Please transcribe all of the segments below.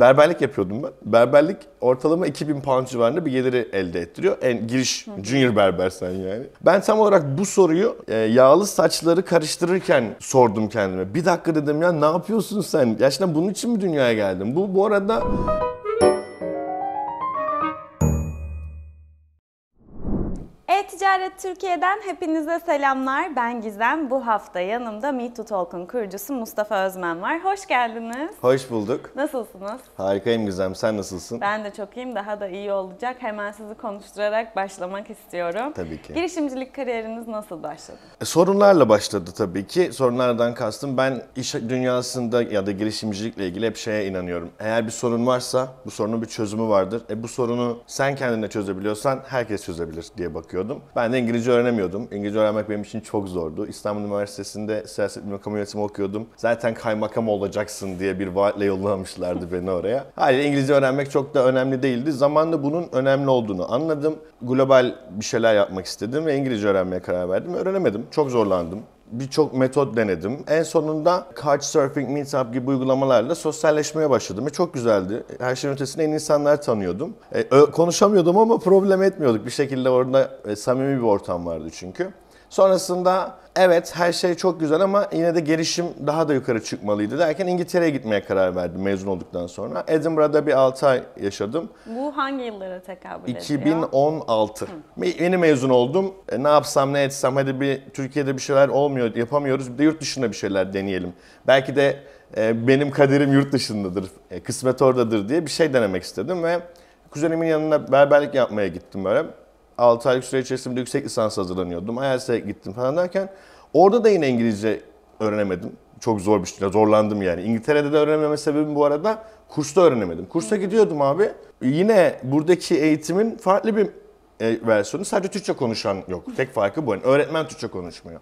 Berberlik yapıyordum ben. Berberlik ortalama 2000 pound civarında bir geliri elde ettiriyor. En giriş junior berber sen yani. Ben tam olarak bu soruyu e, yağlı saçları karıştırırken sordum kendime. Bir dakika dedim ya ne yapıyorsun sen? Gerçekten bunun için mi dünyaya geldin? Bu bu arada E-Ticaret Türkiye'den hepinize selamlar. Ben Gizem. Bu hafta yanımda Me Too Talk'un kurucusu Mustafa Özmen var. Hoş geldiniz. Hoş bulduk. Nasılsınız? Harikayım Gizem. Sen nasılsın? Ben de çok iyiyim. Daha da iyi olacak. Hemen sizi konuşturarak başlamak istiyorum. Tabii ki. Girişimcilik kariyeriniz nasıl başladı? E, sorunlarla başladı tabii ki. Sorunlardan kastım ben iş dünyasında ya da girişimcilikle ilgili hep şeye inanıyorum. Eğer bir sorun varsa bu sorunun bir çözümü vardır. E bu sorunu sen kendine çözebiliyorsan herkes çözebilir diye bakıyordum kaldım. Ben de İngilizce öğrenemiyordum. İngilizce öğrenmek benim için çok zordu. İstanbul Üniversitesi'nde siyaset bilim kamu okuyordum. Zaten kaymakam olacaksın diye bir vaatle yollamışlardı beni oraya. Hayır İngilizce öğrenmek çok da önemli değildi. Zamanla bunun önemli olduğunu anladım. Global bir şeyler yapmak istedim ve İngilizce öğrenmeye karar verdim. Öğrenemedim. Çok zorlandım birçok metot denedim. En sonunda Couchsurfing, Meetup gibi uygulamalarla sosyalleşmeye başladım. Ve çok güzeldi. Her şeyin ötesinde yeni insanlar tanıyordum. E, konuşamıyordum ama problem etmiyorduk. Bir şekilde orada e, samimi bir ortam vardı çünkü. Sonrasında evet her şey çok güzel ama yine de gelişim daha da yukarı çıkmalıydı derken İngiltere'ye gitmeye karar verdim mezun olduktan sonra. Edinburgh'da bir 6 ay yaşadım. Bu hangi yıllara tekabül ediyor? 2016. Hı. Yeni mezun oldum. E, ne yapsam ne etsem hadi bir Türkiye'de bir şeyler olmuyor yapamıyoruz bir de yurt dışında bir şeyler deneyelim. Belki de e, benim kaderim yurt dışındadır, e, kısmet oradadır diye bir şey denemek istedim ve kuzenimin yanına berberlik yapmaya gittim böyle. 6 aylık süre içerisinde yüksek lisans hazırlanıyordum. IELTS'e gittim falan derken orada da yine İngilizce öğrenemedim. Çok zor bir şekilde zorlandım yani. İngiltere'de de öğrenememe sebebim bu arada kursta öğrenemedim. Kursa gidiyordum abi. Yine buradaki eğitimin farklı bir e, versiyonu. Sadece Türkçe konuşan yok. Tek farkı bu. Yani öğretmen Türkçe konuşmuyor.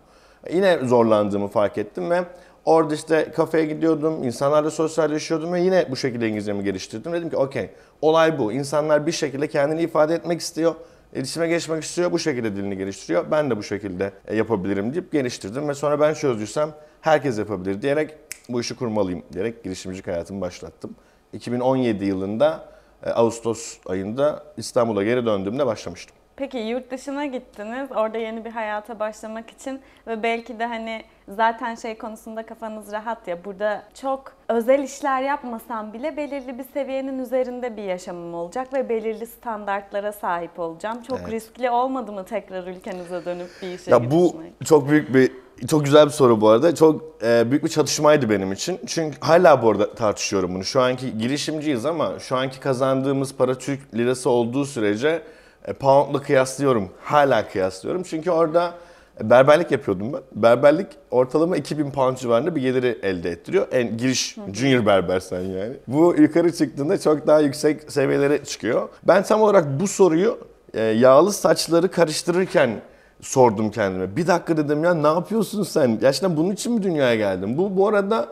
Yine zorlandığımı fark ettim ve orada işte kafeye gidiyordum, insanlarla sosyalleşiyordum ve yine bu şekilde İngilizcemi geliştirdim. Dedim ki okey, olay bu. İnsanlar bir şekilde kendini ifade etmek istiyor iletişime geçmek istiyor. Bu şekilde dilini geliştiriyor. Ben de bu şekilde e, yapabilirim deyip geliştirdim ve sonra ben çözdüysem herkes yapabilir diyerek bu işi kurmalıyım diyerek girişimcilik hayatımı başlattım. 2017 yılında e, Ağustos ayında İstanbul'a geri döndüğümde başlamıştım. Peki yurt dışına gittiniz. Orada yeni bir hayata başlamak için ve belki de hani zaten şey konusunda kafanız rahat ya. Burada çok özel işler yapmasam bile belirli bir seviyenin üzerinde bir yaşamım olacak ve belirli standartlara sahip olacağım. Çok evet. riskli olmadı mı tekrar ülkenize dönüp bir işe ya gitmek? Bu çok büyük bir çok güzel bir soru bu arada. Çok e, büyük bir çatışmaydı benim için. Çünkü hala bu arada tartışıyorum bunu. Şu anki girişimciyiz ama şu anki kazandığımız para Türk lirası olduğu sürece e, pound'la kıyaslıyorum. Hala kıyaslıyorum. Çünkü orada e, berberlik yapıyordum ben. Berberlik ortalama 2000 pound civarında bir geliri elde ettiriyor. En giriş junior berbersen yani. Bu yukarı çıktığında çok daha yüksek seviyelere çıkıyor. Ben tam olarak bu soruyu e, yağlı saçları karıştırırken sordum kendime. Bir dakika dedim ya ne yapıyorsun sen? Gerçekten bunun için mi dünyaya geldin? Bu bu arada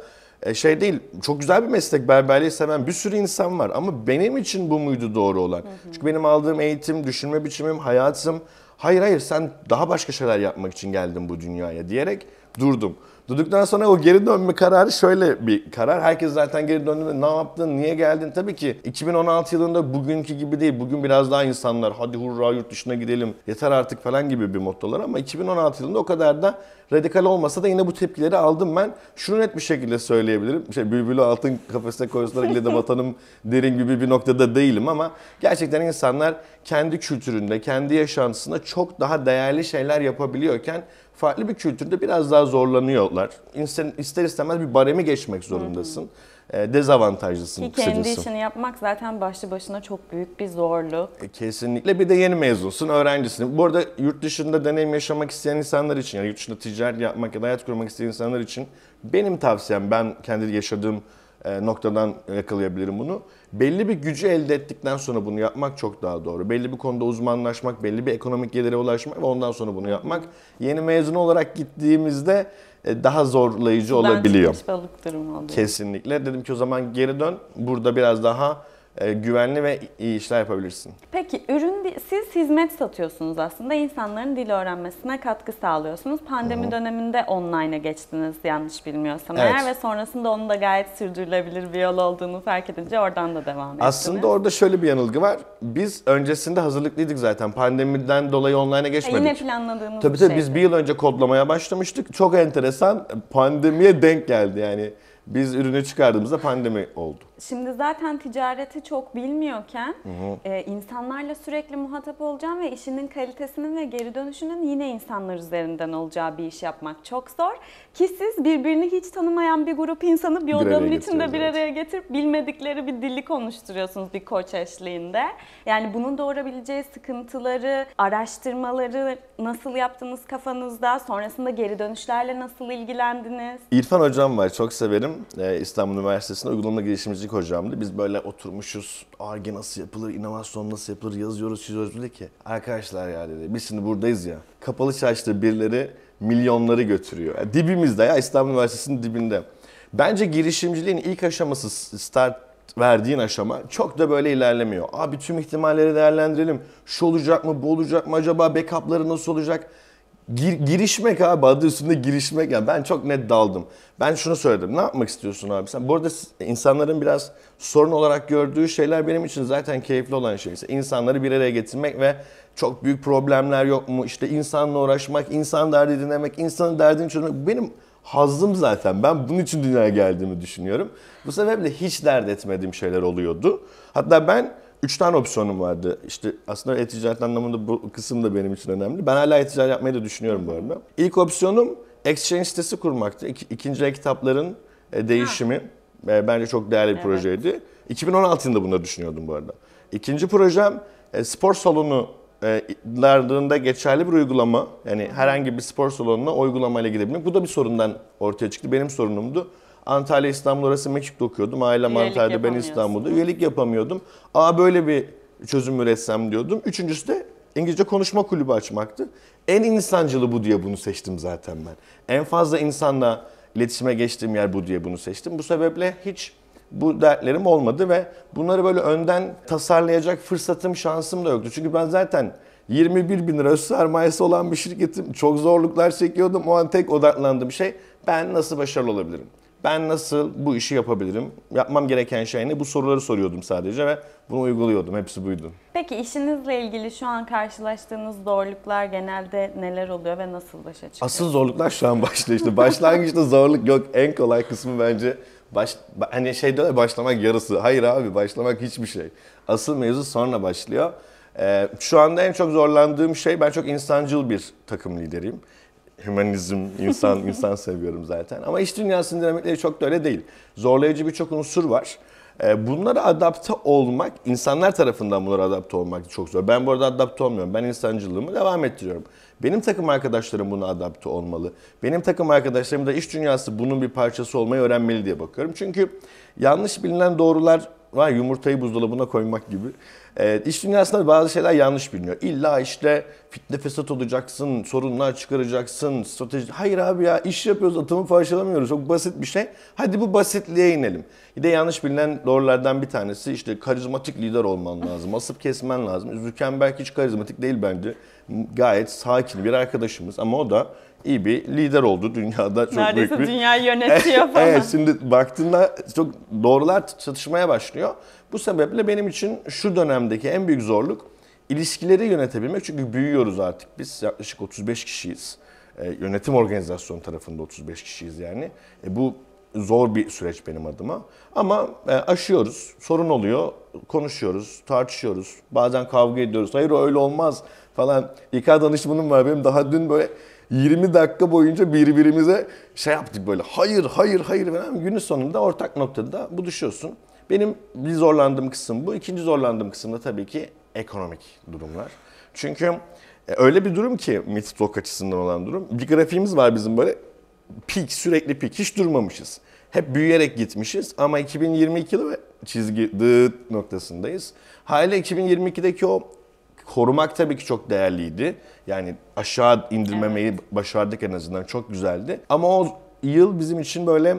e, şey değil çok güzel bir meslek berberliği seven bir sürü insan var ama benim için bu muydu doğru olan? Hı hı. Çünkü benim aldığım eğitim, düşünme biçimim, hayatım hayır hayır sen daha başka şeyler yapmak için geldin bu dünyaya diyerek Durdum. Durduktan sonra o geri dönme kararı şöyle bir karar. Herkes zaten geri döndüğünde ne yaptın, niye geldin? Tabii ki 2016 yılında bugünkü gibi değil. Bugün biraz daha insanlar hadi hurra yurt dışına gidelim, yeter artık falan gibi bir mottolar. Ama 2016 yılında o kadar da radikal olmasa da yine bu tepkileri aldım ben. Şunu net bir şekilde söyleyebilirim. Şey, bülbülü altın kafesine koysalar ile de vatanım derin gibi bir noktada değilim ama gerçekten insanlar kendi kültüründe, kendi yaşantısında çok daha değerli şeyler yapabiliyorken farklı bir kültürde biraz daha zorlanıyorlar. İnsan ister istemez bir baremi geçmek zorundasın. Hı hı. E, dezavantajlısın Ki kısacası. kendi işini yapmak zaten başlı başına çok büyük bir zorluk. E, kesinlikle bir de yeni mezunsun, öğrencisin. Bu arada yurt dışında deneyim yaşamak isteyen insanlar için, yani yurt dışında ticaret yapmak ya da hayat kurmak isteyen insanlar için benim tavsiyem, ben kendi yaşadığım e, noktadan yakalayabilirim bunu. Belli bir gücü elde ettikten sonra bunu yapmak çok daha doğru. Belli bir konuda uzmanlaşmak, belli bir ekonomik gelire ulaşmak ve ondan sonra bunu yapmak yeni mezun olarak gittiğimizde e, daha zorlayıcı Sudan olabiliyor. Balık Kesinlikle. Dedim ki o zaman geri dön. Burada biraz daha e, güvenli ve iyi işler yapabilirsin. Peki ürün siz hizmet satıyorsunuz aslında insanların dil öğrenmesine katkı sağlıyorsunuz. Pandemi Hı-hı. döneminde online'a e geçtiniz yanlış bilmiyorsam evet. eğer ve sonrasında onun da gayet sürdürülebilir bir yol olduğunu fark edince oradan da devam ettiniz. Aslında orada şöyle bir yanılgı var. Biz öncesinde hazırlıklıydık zaten. Pandemiden dolayı online'a geçmedik. E yine planladığımız tabii, tabii bir Tabii biz bir yıl önce kodlamaya başlamıştık. Çok enteresan pandemiye denk geldi yani. Biz ürünü çıkardığımızda pandemi oldu. Şimdi zaten ticareti çok bilmiyorken hı hı. E, insanlarla sürekli muhatap olacağım ve işinin kalitesinin ve geri dönüşünün yine insanlar üzerinden olacağı bir iş yapmak çok zor. Ki siz birbirini hiç tanımayan bir grup insanı bir odanın içinde bir araya evet. getirip bilmedikleri bir dili konuşturuyorsunuz bir koç eşliğinde. Yani bunun doğurabileceği sıkıntıları, araştırmaları nasıl yaptınız kafanızda, sonrasında geri dönüşlerle nasıl ilgilendiniz? İrfan hocam var çok severim. Ee, İstanbul Üniversitesi'nde uygulama girişimcilik hocamdı. Biz böyle oturmuşuz. ARGE nasıl yapılır, inovasyon nasıl yapılır yazıyoruz, çiziyoruz. Dedi ki arkadaşlar ya dedi biz şimdi buradayız ya. Kapalı çarşıda birileri milyonları götürüyor. Yani dibimizde ya İstanbul Üniversitesi'nin dibinde. Bence girişimciliğin ilk aşaması start verdiğin aşama çok da böyle ilerlemiyor. Abi tüm ihtimalleri değerlendirelim. Şu olacak mı, bu olacak mı acaba, backup'ları nasıl olacak? Gir, girişmek abi adı üstünde girişmek ya. Yani ben çok net daldım. Ben şunu söyledim. Ne yapmak istiyorsun abi sen? Bu arada insanların biraz sorun olarak gördüğü şeyler benim için zaten keyifli olan şey. İnsanları bir araya getirmek ve çok büyük problemler yok mu? İşte insanla uğraşmak, insan derdi dinlemek, insanın derdini çözmek. Benim hazım zaten. Ben bunun için dünyaya geldiğimi düşünüyorum. Bu sebeple hiç dert etmediğim şeyler oluyordu. Hatta ben üç tane opsiyonum vardı. İşte aslında e-ticaret anlamında bu kısım da benim için önemli. Ben hala e-ticaret yapmayı da düşünüyorum bu arada. İlk opsiyonum exchange sitesi kurmaktı. İk, ikinci el kitapların e, değişimi ha. E, bence çok değerli bir evet. projeydi. 2016 yılında bunu düşünüyordum bu arada. İkinci projem e, spor salonu larında geçerli bir uygulama. Yani herhangi bir spor salonuna uygulamayla gidebilmek. Bu da bir sorundan ortaya çıktı. Benim sorunumdu. Antalya İstanbul arası Mekik'te okuyordum. Ailem Üyelik Antalya'da ben İstanbul'da. Üyelik yapamıyordum. Aa böyle bir çözüm üretsem diyordum. Üçüncüsü de İngilizce konuşma kulübü açmaktı. En insancılı bu diye bunu seçtim zaten ben. En fazla insanla iletişime geçtiğim yer bu diye bunu seçtim. Bu sebeple hiç bu dertlerim olmadı ve bunları böyle önden tasarlayacak fırsatım, şansım da yoktu. Çünkü ben zaten 21 bin lira öz sermayesi olan bir şirketim. Çok zorluklar çekiyordum. O an tek odaklandığım şey ben nasıl başarılı olabilirim? ben nasıl bu işi yapabilirim? Yapmam gereken şey ne? Bu soruları soruyordum sadece ve bunu uyguluyordum. Hepsi buydu. Peki işinizle ilgili şu an karşılaştığınız zorluklar genelde neler oluyor ve nasıl başa çıkıyor? Asıl zorluklar şu an başlıyor işte. Başlangıçta zorluk yok. En kolay kısmı bence baş, hani şey diyorlar başlamak yarısı. Hayır abi başlamak hiçbir şey. Asıl mevzu sonra başlıyor. Ee, şu anda en çok zorlandığım şey ben çok insancıl bir takım lideriyim hümanizm, insan, insan seviyorum zaten. Ama iş dünyasının dinamikleri çok da öyle değil. Zorlayıcı birçok unsur var. Ee, bunlara adapte olmak, insanlar tarafından bunlara adapte olmak çok zor. Ben burada adapte olmuyorum. Ben insancılığımı devam ettiriyorum. Benim takım arkadaşlarım buna adapte olmalı. Benim takım arkadaşlarım da iş dünyası bunun bir parçası olmayı öğrenmeli diye bakıyorum. Çünkü yanlış bilinen doğrular var yumurtayı buzdolabına koymak gibi. Evet, iş dünyasında bazı şeyler yanlış biliniyor. İlla işte fitne fesat olacaksın, sorunlar çıkaracaksın, strateji... Hayır abi ya iş yapıyoruz, atımı parçalamıyoruz. Çok basit bir şey. Hadi bu basitliğe inelim. Bir de yanlış bilinen doğrulardan bir tanesi işte karizmatik lider olman lazım. Asıp kesmen lazım. belki hiç karizmatik değil bence. Gayet sakin bir arkadaşımız ama o da iyi bir lider oldu dünyada. Çok Neredeyse büyük bir... dünyayı yönetiyor falan. evet şimdi baktığında çok doğrular çatışmaya başlıyor. Bu sebeple benim için şu dönemdeki en büyük zorluk ilişkileri yönetebilmek. Çünkü büyüyoruz artık biz yaklaşık 35 kişiyiz. E, yönetim organizasyon tarafında 35 kişiyiz yani. E, bu zor bir süreç benim adıma. Ama e, aşıyoruz, sorun oluyor, konuşuyoruz, tartışıyoruz. Bazen kavga ediyoruz. Hayır öyle olmaz falan. İK danışmanım var benim daha dün böyle 20 dakika boyunca birbirimize şey yaptık böyle hayır hayır hayır falan. Günün sonunda ortak noktada bu düşüyorsun Benim bir zorlandığım kısım bu. İkinci zorlandığım kısım da tabii ki ekonomik durumlar. Çünkü e, öyle bir durum ki Metisblok açısından olan durum. Bir grafiğimiz var bizim böyle pik sürekli pik hiç durmamışız. Hep büyüyerek gitmişiz ama 2022'de yılı çizgi dıt noktasındayız. Hala 2022'deki o korumak tabii ki çok değerliydi. Yani aşağı indirmemeyi evet. başardık en azından. Çok güzeldi. Ama o yıl bizim için böyle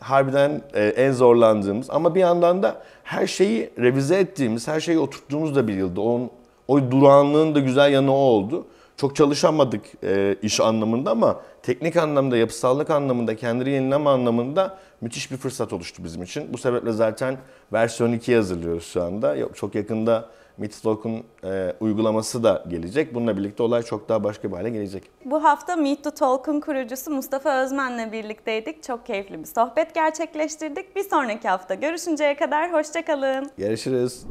harbiden e, en zorlandığımız ama bir yandan da her şeyi revize ettiğimiz, her şeyi oturttuğumuz da bir yıldı. Onun, o durağanlığın da güzel yanı o oldu. Çok çalışamadık e, iş anlamında ama teknik anlamda, yapısallık anlamında, kendini yenileme anlamında müthiş bir fırsat oluştu bizim için. Bu sebeple zaten versiyon 2'yi hazırlıyoruz şu anda. Çok yakında Meatstalk'un e, uygulaması da gelecek. Bununla birlikte olay çok daha başka bir hale gelecek. Bu hafta Meet the kurucusu Mustafa Özmen'le birlikteydik. Çok keyifli bir sohbet gerçekleştirdik. Bir sonraki hafta görüşünceye kadar hoşçakalın. Görüşürüz.